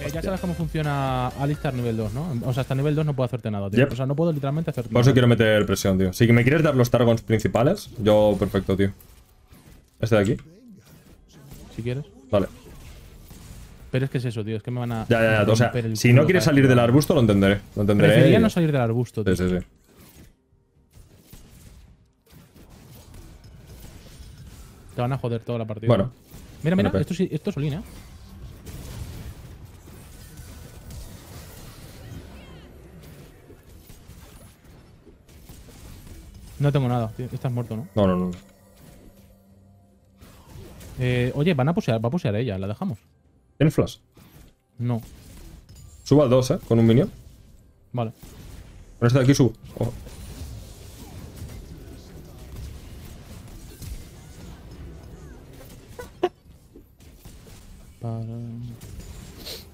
Eh, ya sabes cómo funciona Alistar nivel 2, ¿no? O sea, hasta nivel 2 no puedo hacerte nada, tío. O sea, no puedo literalmente hacerte nada. Por eso quiero meter presión, tío. Si me quieres dar los Targons principales, yo perfecto, tío. Este de aquí. Si quieres. Vale. Pero es que es eso, tío. Es que me van a. Ya, ya, ya. O sea, si no quieres salir del arbusto, lo entenderé. Lo entenderé. Preferiría no salir del arbusto, tío. Sí, sí, sí. Te van a joder toda la partida. Bueno. Mira, mira, pues. esto, esto es línea ¿eh? No tengo nada, tío. Estás muerto, ¿no? No, no, no. Eh, oye, van a pusear, va a pusear ella, la dejamos. ¿Tiene flash? No. Suba al 2, ¿eh? Con un minion. Vale. Con este de aquí subo. Oh.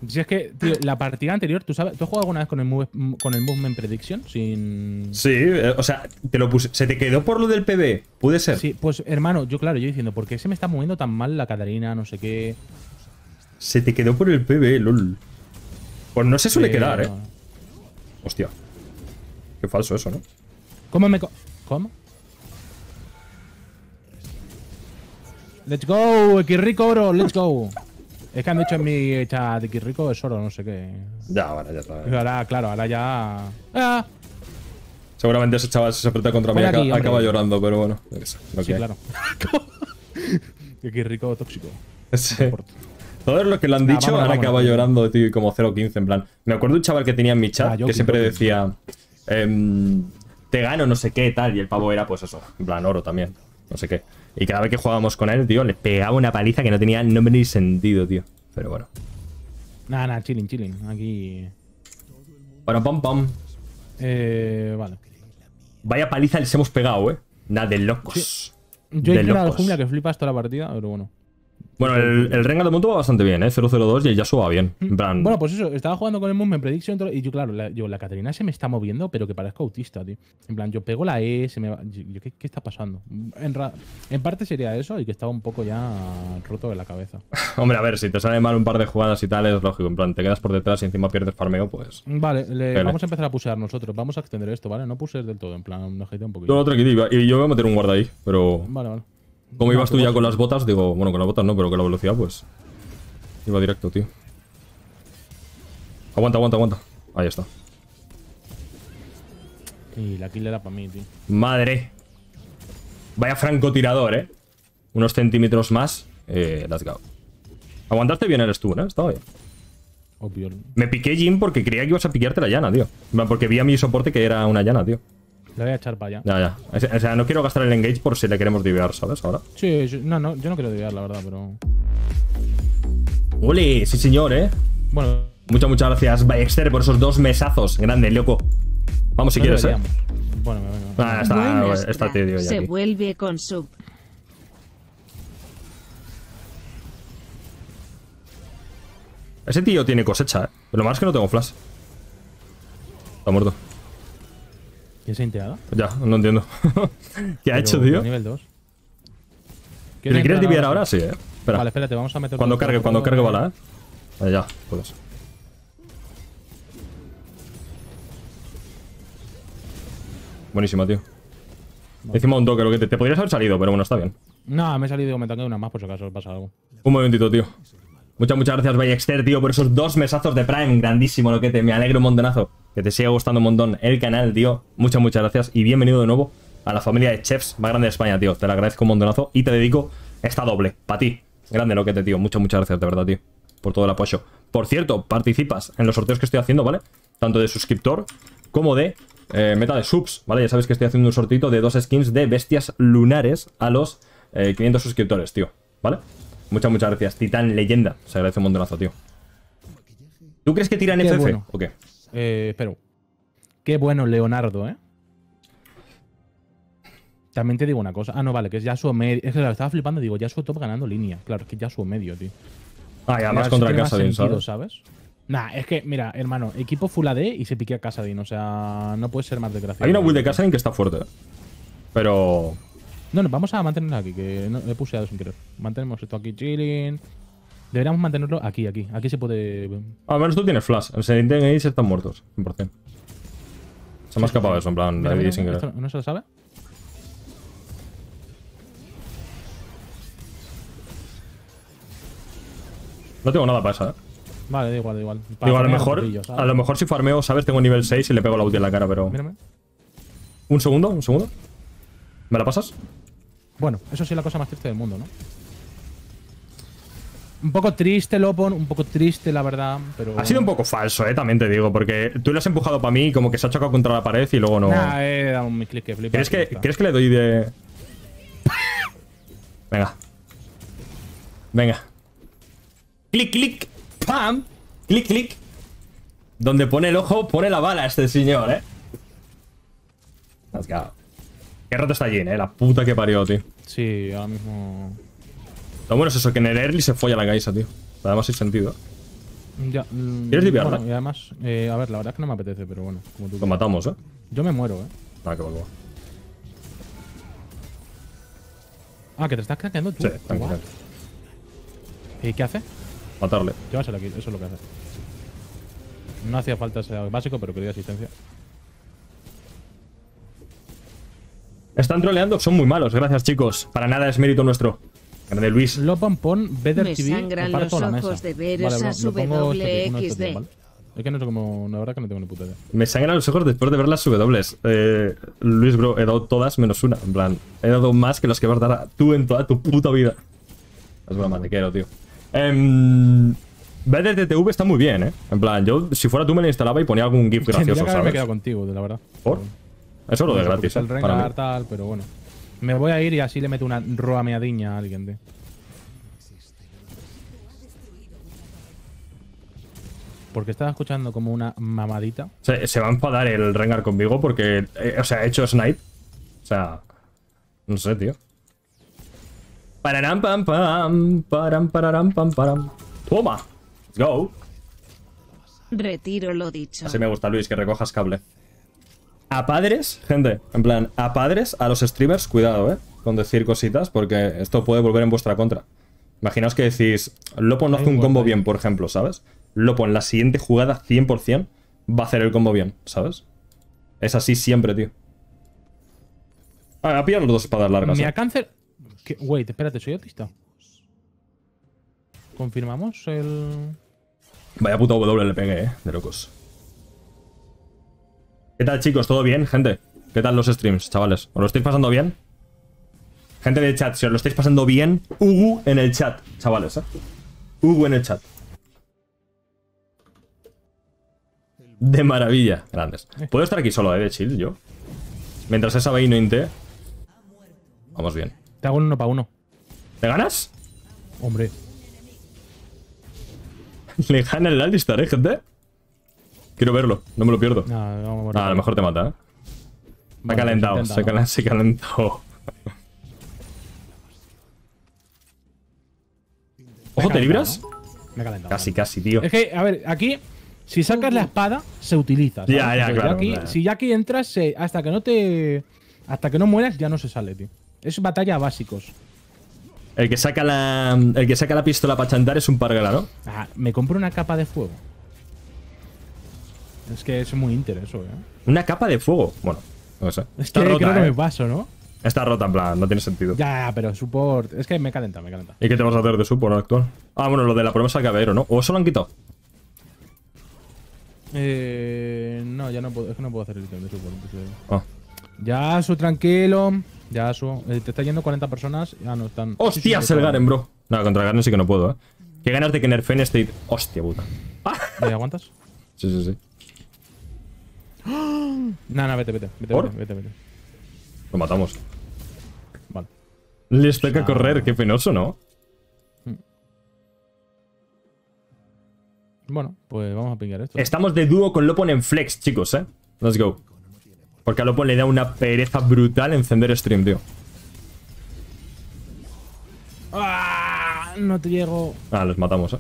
Si es que, tío, la partida anterior, ¿tú sabes? ¿Tú has jugado alguna vez con el, con el Movement Prediction? Sin... Sí, eh, o sea, te lo puse. Se te quedó por lo del PB, puede ser. Sí, pues hermano, yo claro, yo diciendo, ¿por qué se me está moviendo tan mal la Catarina? No sé qué. Se te quedó por el PB, lol. Pues no se suele quedar, eh. Hostia. Qué falso eso, ¿no? ¿Cómo me. ¿Cómo? Let's go, rico Oro, let's go. Es que han dicho en mi chat de Kirrico es oro, no sé qué. Ya, ahora ya está. Ahora, claro, ahora ya. Ah. Seguramente ese chaval se aprieta contra mí y acaba llorando, pero bueno. claro. tóxico. Todos los que lo que han dicho, ahora acaba llorando, tío, como 0-15, en plan. Me acuerdo de un chaval que tenía en mi chat ah, que siempre decía. Em, te gano, no sé qué, tal. Y el pavo era, pues eso, en plan oro también. No sé qué. Y cada vez que jugábamos con él, tío, le pegaba una paliza que no tenía ni sentido, tío. Pero bueno. Nada, nada, chilling, chilling. Aquí. Bueno, pom, pom. Eh, vale. Vaya paliza les hemos pegado, eh. Nada de locos. Yo he tirado jungla que flipas toda la partida, pero bueno. Bueno, el, el Rengar de mundo va bastante bien, ¿eh? 0-0-2 y ya suba bien. Mm. En plan... Bueno, pues eso, estaba jugando con el Movement Prediction y yo, claro, la, yo, la Caterina se me está moviendo, pero que parezco autista, tío. En plan, yo pego la E, se me va... ¿qué, está pasando? En, parte sería eso y que estaba un poco ya roto de la cabeza. Hombre, a ver, si te sale mal un par de jugadas y tal, es lógico. En plan, te quedas por detrás y encima pierdes farmeo, pues... Vale, le... vamos a empezar a pusear nosotros. Vamos a extender esto, ¿vale? No puse del todo, en plan, no un poquito. Todo tranquilo, y yo voy a meter un guarda ahí, pero... Vale, vale. ¿Cómo ibas tú ya con las botas, digo, bueno, con las botas no, pero con la velocidad, pues. Iba directo, tío. Aguanta, aguanta, aguanta. Ahí está. Y la kill era para mí, tío. Madre. Vaya francotirador, eh. Unos centímetros más. Eh, let's go. Aguantaste bien el stun, eh. Estaba bien. Obvio. Me piqué Jim porque creía que ibas a piquearte la llana, tío. Porque vi a mi soporte que era una llana, tío. Le voy a echar para allá. Ya, ya. O sea, no quiero gastar el engage por si le queremos divear, ¿sabes? Ahora. Sí, yo, no, no, yo no quiero divear, la verdad, pero. ¡Uli! Sí, señor, ¿eh? Bueno. Muchas, muchas gracias, Baxter, por esos dos mesazos. Grande, loco. Vamos si quieres, ¿eh? Bueno, me bueno. Ah, eh, Se vuelve con sub. Ese tío tiene cosecha, ¿eh? lo malo es que no tengo flash. Está muerto. ¿Quién se ha integrado? Ya, no entiendo. ¿Qué ha hecho, tío? Nivel 2. le quieres dividir ahora, sí, eh. Espera. Vale, espérate, vamos a meter. Cuando cargue, cuando cargue bala, eh. Vale, ya, pues. Buenísima, tío. Hicimos un toque, lo que te, te, podrías haber salido, pero bueno, está bien. No, me he salido y me tengo una más por si acaso pasa algo. Un momentito, tío. Muchas, muchas gracias, Bayexter, tío, por esos dos mesazos de Prime. Grandísimo, lo que te. Me alegro un montonazo. Que te siga gustando un montón el canal, tío. Muchas, muchas gracias. Y bienvenido de nuevo a la familia de chefs más grande de España, tío. Te lo agradezco un montonazo. Y te dedico esta doble. Para ti. Grande lo que te, tío. Muchas, muchas gracias, de verdad, tío. Por todo el apoyo. Por cierto, participas en los sorteos que estoy haciendo, ¿vale? Tanto de suscriptor como de eh, meta de subs, ¿vale? Ya sabes que estoy haciendo un sortito de dos skins de bestias lunares a los 500 eh, suscriptores, tío, ¿vale? Muchas, muchas gracias. titán leyenda. Se agradece un montonazo, tío. ¿Tú crees que tiran FF o qué? Eh, pero. Qué bueno Leonardo, ¿eh? También te digo una cosa. Ah, no, vale, que es ya su medio. Es que estaba flipando, digo, ya su top ganando línea. Claro, es que ya su medio, tío. Ah, y además contra casa casadín ¿sabes? Nah, es que, mira, hermano, equipo full AD y se pique a Casadin, o sea, no puede ser más desgraciado. Hay una build de Casadin que está fuerte, ¿eh? pero no, no, vamos a mantenerlo aquí, que no, he puseado sin querer. Mantenemos esto aquí chilling. Deberíamos mantenerlo aquí, aquí. Aquí se puede... Al menos tú tienes flash. El siguiente en están muertos, 100%. Se me ha escapado eso, en plan, mira, mira, sin querer. ¿No se lo sabe? No tengo nada para esa, ¿eh? Vale, da igual, da igual. a lo, mejor, a lo mejor si farmeo, ¿sabes? Tengo nivel 6 y le pego la ulti en la cara, pero... Mírame. Un segundo, un segundo. ¿Me la pasas? Bueno, eso sí es la cosa más triste del mundo, ¿no? Un poco triste, Lopon, un poco triste, la verdad, pero... Ha sido un poco falso, eh, también te digo, porque tú lo has empujado para mí como que se ha chocado contra la pared y luego no... Nah, eh, he dado un clic que flipa. ¿Crees que, ¿Crees que le doy de...? Venga. Venga. Clic, clic. ¡Pam! Clic, clic. Donde pone el ojo, pone la bala este señor, ¿eh? Let's go. Qué rato está allí, eh. La puta que parió, tío. Sí, ahora mismo. Lo bueno es eso, que en el early se folla la Gaisa, tío. Además, más sentido. Ya, ¿Quieres mm, limpiarla? y además, eh, a ver, la verdad es que no me apetece, pero bueno. Como Lo matamos, eh. Yo me muero, eh. Ah, que va, Ah, que te estás craqueando tú. Sí, ¿Y qué hace? Matarle. Llévaselo aquí, eso es lo que hace. No hacía falta ese básico, pero quería asistencia. Están troleando, son muy malos. Gracias, chicos. Para nada es mérito nuestro. Grande Luis. Lo Me sangran los ojos de ver esas WXD. Es que no es como… la verdad que no tengo ni puta idea. Me sangran los ojos después de ver las W. Eh, Luis, bro, he dado todas menos una. En plan, he dado más que las que vas a dar tú en toda tu puta vida. Es broma, te quiero, tío. Eh, está muy bien, ¿eh? En plan, yo si fuera tú me lo instalaba y ponía algún GIF gracioso, que ¿sabes? Me he quedado contigo, de la verdad. ¿Por? Eso lo de gratis. El ¿eh? para tal, pero bueno. Me voy a ir y así le meto una roa meadiña a alguien, tío. Porque estaba escuchando como una mamadita. Se, va a enfadar el Rengar conmigo porque. Eh, o sea, he hecho snipe. O sea. No sé, tío. Pararam pam pam. Param pararam pam param. Toma. Let's go. Retiro lo dicho. Así me gusta, Luis, que recojas cable a padres, gente, en plan, a padres, a los streamers, cuidado, ¿eh? Con decir cositas, porque esto puede volver en vuestra contra. Imaginaos que decís, Lopo no hace un combo bien, por ejemplo, ¿sabes? Lopo en la siguiente jugada, 100%, va a hacer el combo bien, ¿sabes? Es así siempre, tío. A, ah, ver, a pillar los dos espadas largas. Me eh. alcance. cáncer... Wait, espérate, soy autista. ¿Confirmamos el...? Vaya puta W le pegué, eh, de locos. ¿Qué tal, chicos? ¿Todo bien, gente? ¿Qué tal los streams, chavales? ¿Os lo estáis pasando bien? Gente del chat, si os lo estáis pasando bien, Hugo en el chat, chavales, Hugo ¿eh? en el chat. De maravilla, grandes. Puedo estar aquí solo, ¿eh? De chill, yo. Mientras esa vaina no Vamos bien. Te hago uno para uno. ¿Te ganas? Hombre. Le el Alistar, ¿eh, gente? Quiero verlo, no me lo pierdo. Ah, a lo mejor te mata, ¿eh? ha calentado, se, ha se Ojo, ¿te libras? Me ha calentado. Casi, casi, tío. Es que, a ver, aquí, si sacas la espada, se utiliza. Ya, ya, claro, Si ya aquí entras, hasta que no te. Hasta que no mueras, ya no se sale, tío. Es batalla básicos. El que saca la. El que saca la pistola para chantar es un par ¿no? Ah, me compro una capa de fuego. Es que es muy inter ¿eh? Una capa de fuego. Bueno, no sé. Es Está que rota, creo que ¿eh? me paso, ¿no? Está rota, en plan, no tiene sentido. Ya, pero support. Es que me calenta, me calenta. ¿Y qué te vas a hacer de support actual? Ah, bueno, lo de la promesa al caballero, ¿no? ¿O eso lo han quitado? Eh, no, ya no puedo, es que no puedo hacer el ítem de support. Eh. Ah. Ya, su tranquilo. Ya, su. Eh, te está yendo 40 personas. Ya ah, no están. ¡Hostias, sí, el Garen, bro! No, contra Garen sí que no puedo, eh. Qué ganas de que nerfen este. ¡Hostia puta! ¿Me aguantas? Sí, sí, sí. No, no, vete, vete, vete, vete, vete, Lo matamos. Vale. Les toca correr, qué penoso, ¿no? Mm. Bueno, pues vamos a pingar esto. Estamos de dúo con Lopon en flex, chicos, ¿eh? Let's go. Porque a Lopon le da una pereza brutal encender stream, tío. ¡Ah! No te llego. Ah, los matamos, ¿eh?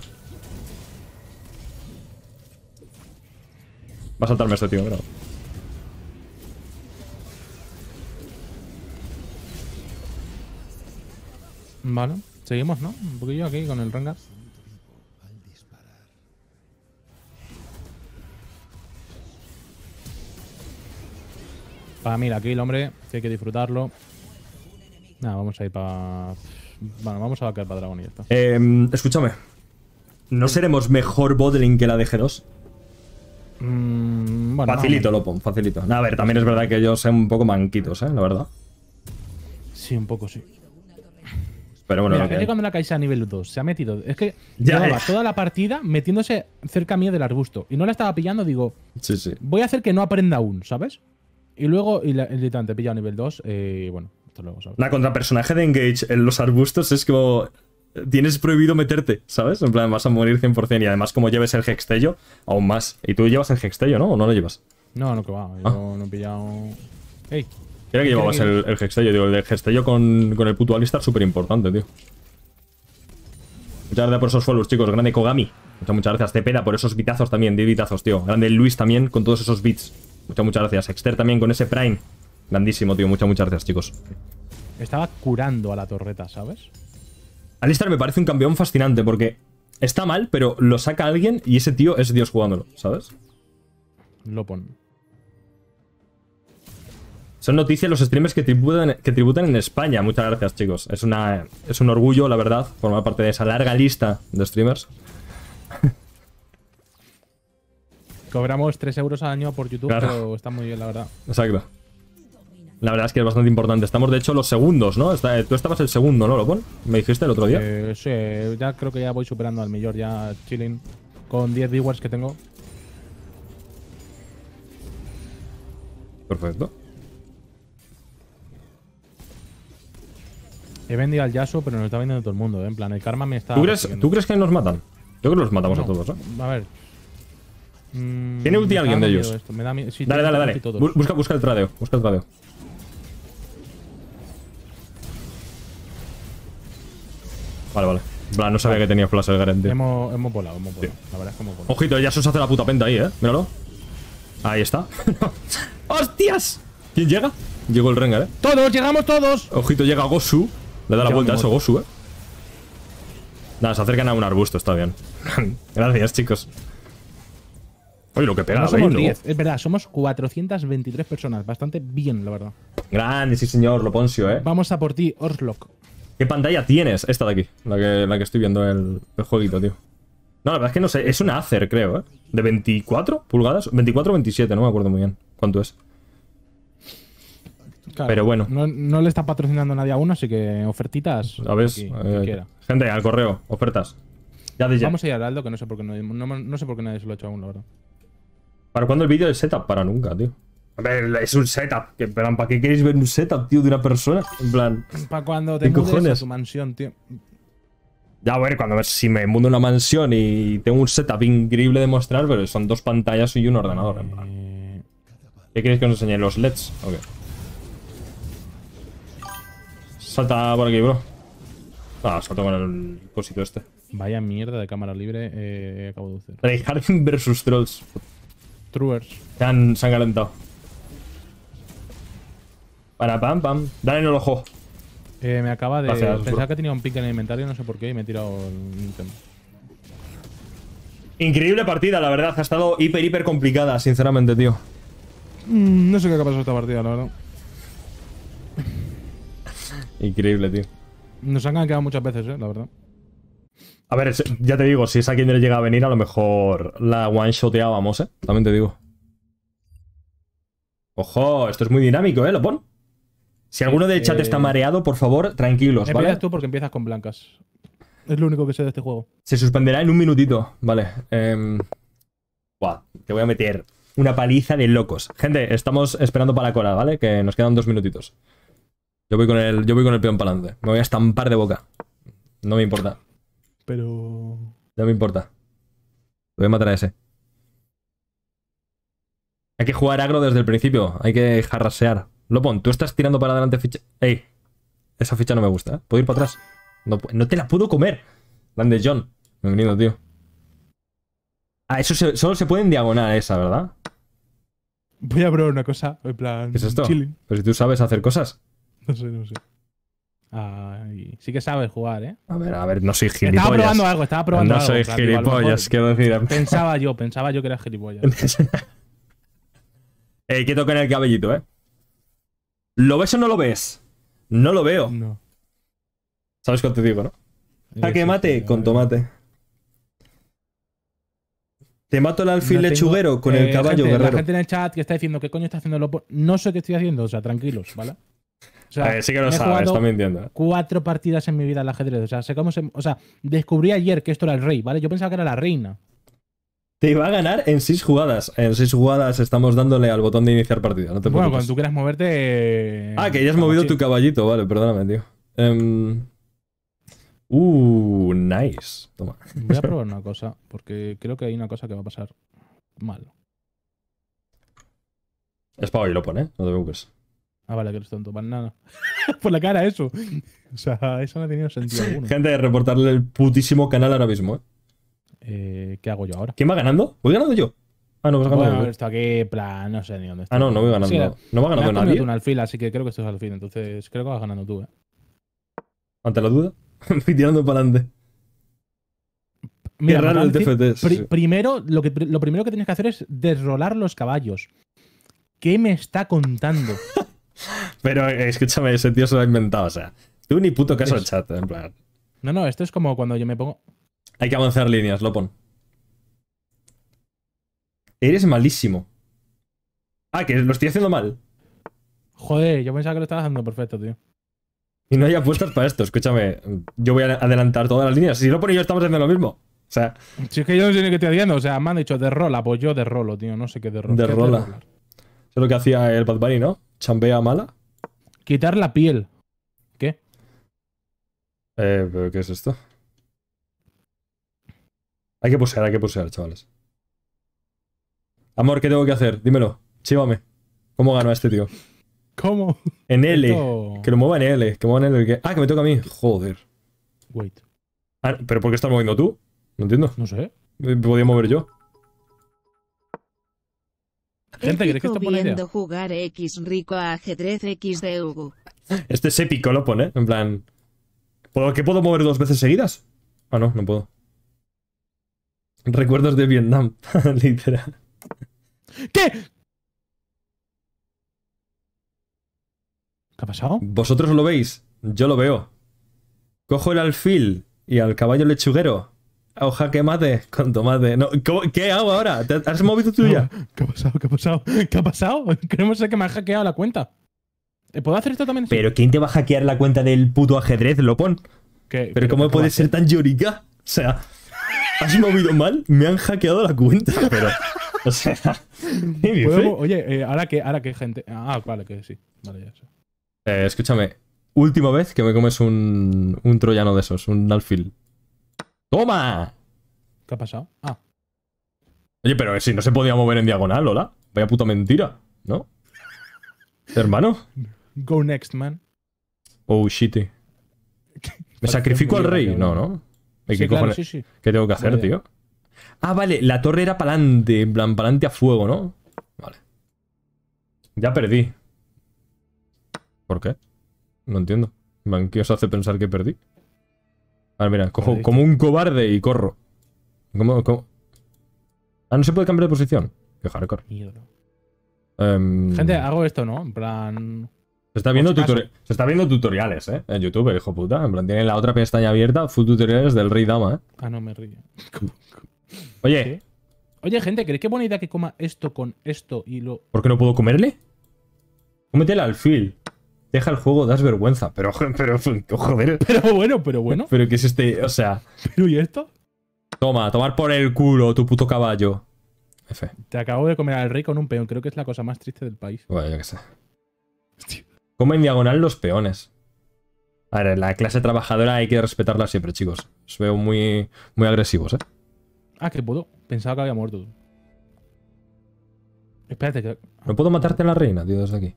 Va a saltarme este tío, creo Vale, seguimos, ¿no? Un poquillo aquí con el Rengar. Para mira, aquí el hombre, que hay que disfrutarlo. Nada, vamos a ir para... Bueno, vamos a caer para Dragon y ya em, escúchame. ¿No seremos mejor bodling que la de G2? facilito, lo Lopo, facilito. A ver, también es verdad que yo soy un poco manquitos, ¿eh? La verdad. Sí, un poco, sí. Pero bueno, Mira, que... cuando la caída a nivel 2 se ha metido. Es que llevaba eh. toda la partida metiéndose cerca mío del arbusto. Y no la estaba pillando, digo. Sí, sí. Voy a hacer que no aprenda aún, ¿sabes? Y luego, y el te pilla a nivel 2. Eh, y bueno, esto luego, ¿sabes? La contrapersonaje de Engage en los arbustos es como tienes prohibido meterte, ¿sabes? En plan, vas a morir 100% y además como lleves el Hextello, aún más. Y tú llevas el Hextello, ¿no? ¿O no lo llevas? No, no que va, yo ah. no he pillado... ¡Ey! Era que llevabas el, el, Hextello, digo, el de con, el puto Alistar súper importante, tío. Muchas gracias por esos follows, chicos. Grande Kogami. Muchas, muchas gracias. Tepeda por esos bitazos también, De bitazos, tío. Grande Luis también con todos esos bits. Muchas, muchas gracias. Exter también con ese Prime. Grandísimo, tío. Muchas, muchas gracias, chicos. Estaba curando a la torreta, ¿sabes? Alistar me parece un campeón fascinante porque está mal, pero lo saca alguien y ese tío es Dios jugándolo, ¿sabes? Lo pone. Son noticias los streamers que tributan, en España. Muchas gracias, chicos. Es, una, es un orgullo, la verdad, formar parte de esa larga lista de streamers. Cobramos 3 euros al año por YouTube, pero está muy bien, la verdad. Exacto. La verdad es que es bastante importante. Estamos, de hecho, los segundos, ¿no? tú estabas el segundo, ¿no, Lopón? ¿Me dijiste el otro día? Eh, sí, ya creo que ya voy superando al mejor, ya chilling. Con 10 viewers que tengo. Perfecto. He vendido al Yasuo, pero nos está vendiendo todo el mundo, ¿eh? En plan, el karma me está... ¿Tú crees, que nos matan? Yo creo que los matamos a todos, ¿eh? A ver, ¿Tiene ulti mm, alguien de ellos? Dale, dale, dale. busca el tradeo. Busca el tradeo. Vale, vale. no sabía que tenía flash el garante Hemos, volado, hemos volado. La verdad es como Ojito, ya se os hace la puta penta ahí, eh. Míralo. Ahí está. ¡Hostias! ¿Quién llega? Llegó el Rengar, eh. Todos, llegamos todos. Ojito, llega Gosu. Le da la vuelta a eso, Gosu, eh. Nada, se acercan a un arbusto, está bien. Gracias, chicos. Oye, lo que pega, no somos es verdad, somos 423 personas. Bastante bien, la verdad. Grande, sí, señor, Loponcio, eh. Vamos a por ti, Orslock. ¿Qué pantalla tienes? Esta de aquí, la que, estoy viendo el, el jueguito, tío. No, la verdad es que no sé. Es una Acer, creo, ¿eh? ¿De 24 pulgadas? 24 o 27, no me acuerdo muy bien cuánto es. Pero bueno. No, le está patrocinando nadie a uno, así que ofertitas. A ver, eh, gente, al correo, ofertas. Ya de ya. Vamos a ir a Aldo, que no sé por qué no, no, sé por qué nadie se lo ha hecho aún, la verdad. ¿Para cuándo el vídeo es setup? Para nunca, tío. A ver, es un setup. ¿Para qué queréis ver un setup, tío, de una persona? En plan. Para cuando te cojones? a mansión, tío. Ya, a ver, cuando si me mudo una mansión y tengo un setup increíble de mostrar, pero son dos pantallas y un ordenador, en plan. Eh. ¿Qué queréis que os enseñe? ¿Los LEDs? Salta por aquí, bro. Ah, salto con el cosito este. Vaya mierda de cámara libre eh, acabo de hacer. Rey versus Trolls. Truers. se han calentado. Para pam, pam. Dale en el ojo. me acaba de. Pensaba que tenía un pick en el inventario, no sé por qué, y me he tirado el item. Increíble partida, la verdad. Ha estado hiper, hiper complicada, sinceramente, tío. Mm, no sé qué ha pasado esta partida, la verdad. Increíble, tío. Nos han quedado muchas veces, eh, la verdad. A ver, ya te digo, si es a quien le llega a venir, a lo mejor la one-shoteábamos, eh. También te digo. Ojo, esto es muy dinámico, eh, lo pon. Si alguno del chat está eh, mareado, por favor, tranquilos, ¿vale? tú porque empiezas con blancas. Es lo único que sé de este juego. Se suspenderá en un minutito, vale. Em, te voy a meter una paliza de locos. Gente, estamos esperando para la cola, ¿vale? Que nos quedan dos minutitos. Yo voy con el, yo voy con el peón para adelante. Me voy a estampar de boca. No me importa. Pero... No me importa. voy a matar a ese. Hay que jugar agro desde el principio. Hay que jarrasear. Lopon, tú estás tirando para adelante ficha... Ey, esa ficha no me gusta, ¿eh? ¿Puedo ir para atrás? No, te la puedo comer. Grande John. Bienvenido, tío. Ah, eso se, solo se puede en diagonal esa, ¿verdad? Voy a probar una cosa, en plan... ¿Qué es esto? Pero si tú sabes hacer cosas. No sé, no sé. Ay, sí que sabes jugar, ¿eh? A ver, a ver, no soy gilipollas. Estaba probando algo, estaba probando algo. No soy gilipollas, quiero decir. Pensaba yo, pensaba yo que era gilipollas. Ey, eh, quieto con el cabellito, ¿eh? ¿Lo ves o no lo ves? No lo veo. No. ¿Sabes qué te digo, no? Ah, que mate con tomate. Te mato el alfil lechuguero con el eh, caballo guerrero. La gente en el chat que está diciendo qué coño está haciendo lo No sé qué estoy haciendo, o sea, tranquilos, ¿vale? O sea, sí que lo sabes, también entiendo. ¿eh? Cuatro partidas en mi vida al ajedrez. O sea, sé o sea, descubrí ayer que esto era el rey, ¿vale? Yo pensaba que era la reina. Te va a ganar en seis jugadas. En seis jugadas estamos dándole al botón de iniciar partida. No te bueno, cuando tú quieras moverte. Ah, que ya has movido tu caballito. Vale, perdóname, tío. Em, uh, nice. Toma. Voy a probar una cosa, porque creo que hay una cosa que va a pasar mal. Es para hoy, lo pone, ¿eh? no te preocupes. Ah, vale, que eres tonto. Para nada. Por la cara, eso. O sea, eso no ha tenido sentido alguno. Gente, reportarle el putísimo canal ahora mismo, ¿eh? Eh, ¿Qué hago yo ahora? ¿Quién va ganando? ¿Voy ganando yo? Ah, no, vas pues ganando bueno, yo. esto aquí, plan, no sé ni dónde está. Ah, no, no voy ganando. no va ganando me nadie. un un así que creo que esto es alfil. entonces creo que vas ganando tú, ¿eh? Ante la duda, estoy tirando para adelante. Mira, raro el TFT. primero, lo, que, lo primero que tienes que hacer es desrolar los caballos. ¿Qué me está contando? Pero eh, escúchame, ese tío se lo ha inventado, o sea. Tú ni puto caso al chat, en plan. No, no, esto es como cuando yo me pongo. Hay que avanzar líneas, Lopon. Eres malísimo. Ah, que lo estoy haciendo mal. Joder, yo pensaba que lo estabas haciendo perfecto, tío. Y no hay apuestas para esto, escúchame. Yo voy a adelantar todas las líneas. Si Lopon y yo estamos haciendo lo mismo. O sea. Si es que yo no sé ni qué estoy haciendo. O sea, me han dicho de rola, pues yo de rolo, tío. No sé qué de rola De rola Eso es lo que hacía el Bad Bunny, ¿no? Chambea mala. Quitar la piel. ¿Qué? Eh, ¿pero qué es esto? Hay que posear, hay que posear, chavales. Amor, ¿qué tengo que hacer? Dímelo. chivame ¿Cómo gano a este tío? ¿Cómo? En L. Que lo mueva en L. Que mueva en L. Ah, que me toca a mí. Joder. Wait. Ah, ¿Pero por qué estás moviendo tú? No entiendo. No sé. Me eh, podía mover yo. Gente, ¿crees que está jugar X rico a ajedrez X de Hugo. Este es épico, lo pone. En plan... ¿Qué puedo mover dos veces seguidas? Ah, no, no puedo. Recuerdos de Vietnam, literal. ¿Qué? ¿Qué ha pasado? Vosotros lo veis, yo lo veo. Cojo el alfil y al caballo lechuguero. Hoja que mate con tomate. No, ¿Qué hago ahora? ¿Te ¿Has movido tuya? ya? ¿Qué ha pasado? ¿Qué ha pasado? ¿Qué ha pasado? Creemos que me ha hackeado la cuenta. Eh, ¿Puedo hacer esto también? ¿Pero quién te va a hackear la cuenta del puto ajedrez, Lopón? ¿Qué? ¿Pero, ¿Pero cómo puede ser tan llorica? O sea... ¿Has movido mal? Me han hackeado la cuenta, pero. O sea. Oye, eh, ahora que ahora que gente. Ah, vale, que sí. Vale, ya eh, escúchame. Última vez que me comes un, un troyano de esos, un alfil. ¡Toma! ¿Qué ha pasado? Ah. Oye, pero si no se podía mover en diagonal, hola. Vaya puta mentira, ¿no? Hermano. Go next, man. Oh, shit. ¿Me sacrifico al rey? No, no. ¿Qué, tengo que hacer, tío? Ah, vale, la torre era para adelante, en plan, para adelante a fuego, ¿no? Vale. Ya perdí. ¿Por qué? No entiendo. ¿Qué os hace pensar que perdí? ver, mira, cojo como un cobarde y corro. ¿Cómo, cómo? Ah, no se puede cambiar de posición. Qué hardcore. Em, Gente, hago esto, ¿no? En plan. Se está, viendo tutoriales, ¿eh? En YouTube, hijo puta. En plan, tienen la otra pestaña abierta, full tutoriales del Rey Dama, ¿eh? Ah, no me río. Oye. Oye, gente, ¿crees que buena idea que coma esto con esto y lo. ¿Por qué no puedo comerle? Cómete el alfil. Deja el juego, das vergüenza. Pero, pero, joder. Pero bueno, pero bueno. pero que es este, o sea. ¿Pero y esto? Toma, tomar por el culo, tu puto caballo. F. Te acabo de comer al rey con un peón. Creo que es la cosa más triste del país. Bueno, ya que sé. Hostia. Como en diagonal los peones. A ver, la clase trabajadora hay que respetarla siempre, chicos. Os veo muy, muy agresivos, ¿eh? Ah, que puedo. Pensaba que había muerto. Espérate que... ¿No puedo matarte a la reina, tío, desde aquí?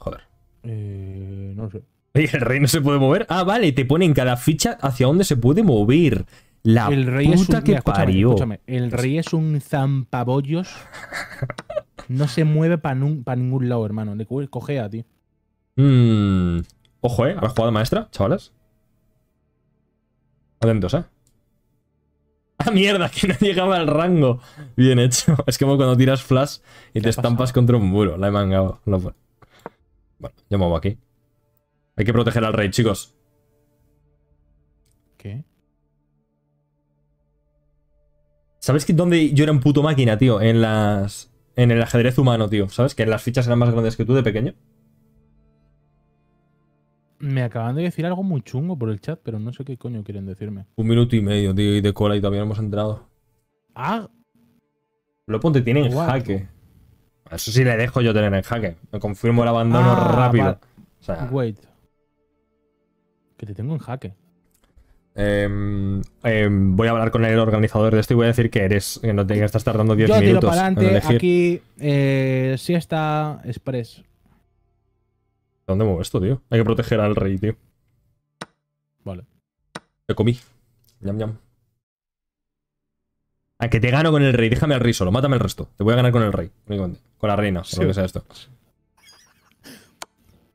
Joder. Eh, no sé. el rey no se puede mover. Ah, vale, te ponen cada ficha hacia dónde se puede mover. La el rey puta que parió. Escúchame. El rey es un zampabollos. no se mueve para ningún lado, hermano. Le cogea, tío. Mmm. ojo, ¿eh? ¿Habrá jugado maestra, chavales? Atentos, ¿eh? ¡Ah, mierda! Que no llegaba al rango. Bien hecho. Es como cuando tiras flash y te estampas contra un muro. La he mangado. bueno. bueno, yo me aquí. Hay que proteger al rey, chicos. ¿Qué? ¿Sabes que dónde yo era un puto máquina, tío? En las. En el ajedrez humano, tío. ¿Sabes? Que las fichas eran más grandes que tú de pequeño. Me acaban de decir algo muy chungo por el chat, pero no sé qué coño quieren decirme. Un minuto y medio, de cola y todavía hemos entrado. Ah. lo te tienen en jaque. Eso sí le dejo yo tener en jaque. Me confirmo el abandono ah, rápido. O sea, Wait. Que te tengo en jaque. Em, em, voy a hablar con el organizador de esto y voy a decir que eres, que no te estás tardando 10 minutos. Yo tiro para aquí, eh, está express dónde muevo esto, tío? Hay que proteger al rey, tío. Vale. Te comí. Yam, yam. A que te gano con el rey. Déjame al rey solo. Mátame el resto. Te voy a ganar con el rey. Con la reina. Sí. lo que sea esto.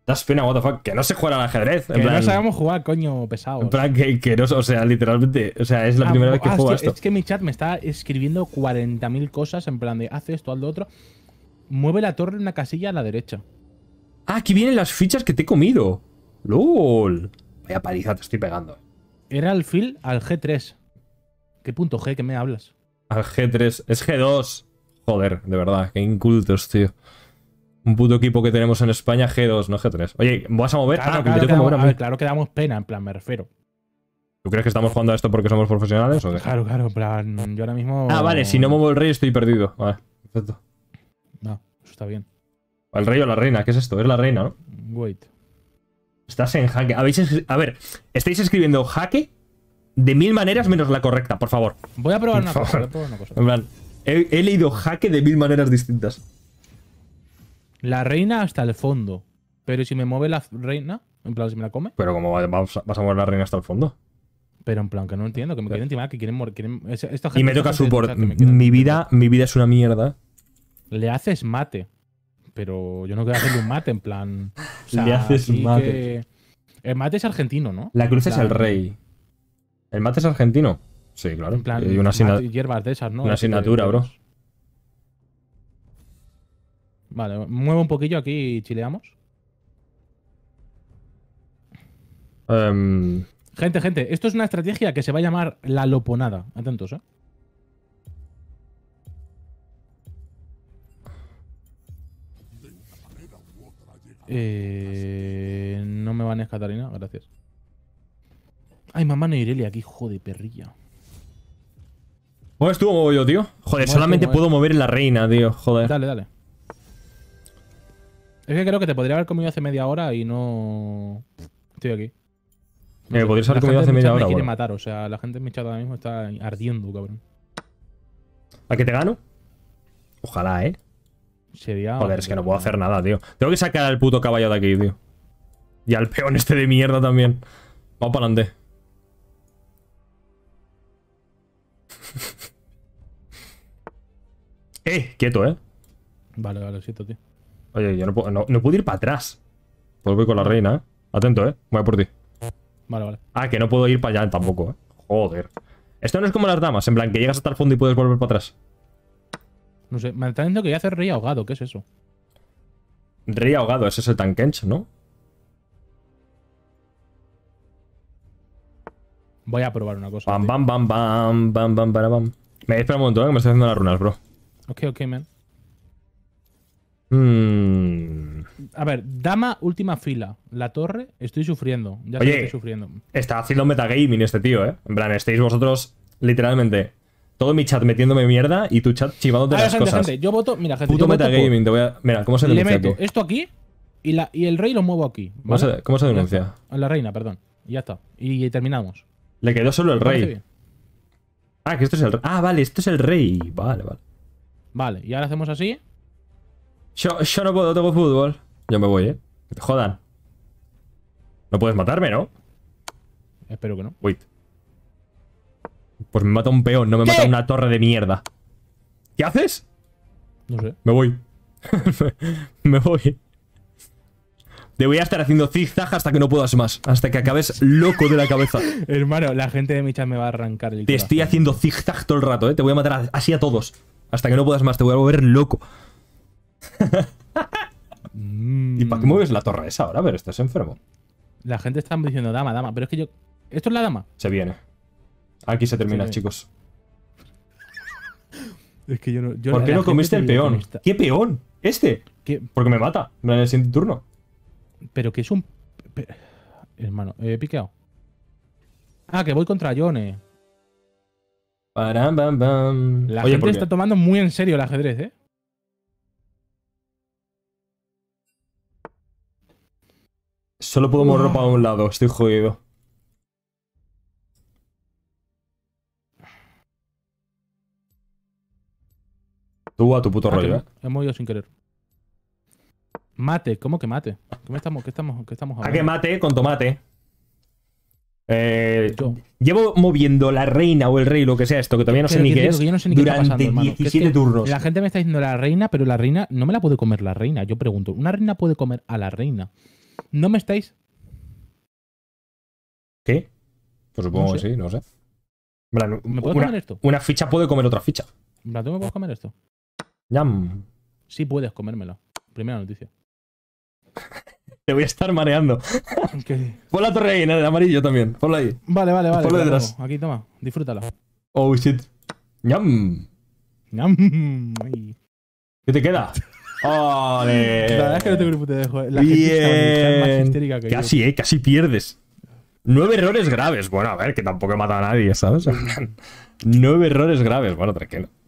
Das pena, what the Que no se juega al ajedrez. que no sabemos jugar, coño, pesado. En que, O sea, literalmente. O sea, es la ah, primera vez que juego esto. Es que mi chat me está escribiendo 40.000 cosas en plan de haz esto, haz lo otro. Mueve la torre en una casilla a la derecha. Ah, aquí vienen las fichas que te he comido. ¡Lol! Vaya paliza, te estoy pegando. Era el fill al G3. ¿Qué punto G que me hablas? Al G3. Es G2. Joder, de verdad, qué incultos, tío. Un puto equipo que tenemos en España, G2, no G3. Oye, ¿vas a mover? Claro, ah, que damos, damos pena, en plan, me refiero. ¿Tú crees que estamos jugando a esto porque somos profesionales? ¿o Claro, claro, en plan, yo ahora mismo. Ah, vale, si no muevo el rey estoy perdido. Vale, perfecto. No, eso está bien. Al rey o la reina, ¿qué es esto? Es la reina, ¿no? Wait. Estás en jaque. a ver, estáis escribiendo jaque de mil maneras menos la correcta, por favor. Voy a probar una cosa. En plan, he, leído jaque de mil maneras distintas. La reina hasta el fondo. Pero si me mueve la reina, en plan, si me la come. Pero como vas, a mover la reina hasta el fondo. Pero en plan, que no entiendo, que me quieren timar, que quieren morir. y me toca support. Mi vida, mi vida es una mierda. Le haces mate pero yo no quiero hacerle un mate, en plan. Le haces un mate. El mate es argentino, ¿no? La cruz es el rey. ¿El mate es argentino? Sí, claro. y una hierbas de esas, ¿no? Una este, asignatura, bro. Vale, muevo un poquillo aquí y chileamos. Em, gente, gente, esto es una estrategia que se va a llamar la loponada. Atentos, ¿eh? Eh, no me van banees Catalina, gracias. Ay, mamá no Irelia aquí, hijo perrilla. ¿Mueves tú o yo, tío? Joder, solamente puedo mover la reina, tío. Joder. Dale, dale. Es que creo que te podría haber comido hace media hora y no. Estoy aquí. me eh, podrías haber comido hace media hora. Me quiere matar, o sea, la gente me mi chat ahora mismo está ardiendo, cabrón. ¿A qué te gano? Ojalá, eh. Joder, es que no puedo hacer nada, tío. Tengo que sacar al puto caballo de aquí, tío. Y al peón este de mierda también. Vamos para adelante. eh, quieto, eh. Vale, vale, siento, tío. Oye, yo no puedo, no, puedo ir para atrás. Pues voy con la reina, eh. Atento, eh. Voy a por ti. Vale, vale. Ah, que no puedo ir para allá tampoco, eh. Joder. Esto no es como las damas, en plan que llegas hasta el fondo y puedes volver para atrás. No sé, me están diciendo que voy a hacer rey ahogado, ¿qué es eso? Rey ahogado, ¿es ese Tankench, no? Voy a probar una cosa. Bam, bam, bam, bam, bam, bam, bam. Me espera un montón, que ¿eh? me estoy haciendo las runas, bro. Ok, ok, man. Hmm. A ver, dama última fila. La torre, estoy sufriendo. Ya Oye, estoy sufriendo. Está haciendo metagaming este tío, ¿eh? En plan, estáis vosotros literalmente todo mi chat metiéndome mierda y tu chat chivándote ah, las cosas. Gente, yo voto, mira, gente, Puto metagaming, te voy a. Mira, ¿cómo se denuncia? Le esto aquí y, el rey lo muevo aquí. ¿Cómo, se, denuncia? A la reina, perdón. Y ya está. Y, terminamos. Le quedó solo el rey. Ah, que esto es el rey. Ah, vale, esto es el rey. Vale, vale. Vale, y ahora hacemos así. Yo, yo no puedo, tengo fútbol. Yo me voy, eh. te jodan. No puedes matarme, ¿no? Espero que no. Wait. Pues me mata un peón, no me mata una torre de mierda. ¿Qué haces? No sé. Me voy. me voy. Te voy a estar haciendo zigzag hasta que no puedas más. Hasta que acabes loco de la cabeza. Hermano, la gente de mi chat me va a arrancar el Te estoy haciendo zigzag todo el rato, ¿eh? Te voy a matar así a todos. Hasta que no puedas más. Te voy a volver loco. Mm. ¿Y para qué mueves la torre esa ahora? A ver, estás enfermo. La gente está diciendo dama, dama. Pero es que yo... ¿Esto es la dama? Se viene. Aquí se termina, chicos. no. ¿Por qué no comiste el peón? ¿Qué peón? ¿Este? ¿Qué? Porque me mata en el siguiente turno. Pero que es un. Hermano, he piqueado. Ah, que voy contra Yone. Param, La gente está tomando muy en serio el ajedrez, ¿eh? Solo puedo mover para a un lado, estoy jodido. Tú a tu puto rollo, ¿eh? Hemos ido sin querer. Mate, ¿cómo que mate? ¿Qué, estamos, qué estamos, qué estamos hablando? A que mate con tomate. Eh, llevo moviendo la reina o el rey, lo que sea esto, que todavía no sé, ni qué, es, durante 17 turnos. La gente me está diciendo la reina, pero la reina no me la puede comer la reina. Yo pregunto, ¿una reina puede comer a la reina? ¿No me estáis? ¿Qué? Pues supongo que sí, no sé. ¿Me puedo una, comer esto? Una ficha puede comer otra ficha. ¿Me puedo comer esto? Yam. Sí puedes comérmelo. Primera noticia. Te voy a estar mareando. Pon la torre ahí, en el amarillo también. Ponla ahí. Vale, vale, vale. Ponla detrás. Aquí, toma. Disfrútala. Oh, shit. Ñam. Ñam. ¿Qué te queda? ¡Ole! La verdad es que no este te ni de eh, La Bien. gente está más histérica que Casi, eh. Casi pierdes. Nueve errores graves. Bueno, a ver, que tampoco he matado a nadie, ¿sabes? Nueve errores graves. Bueno, tranquilo.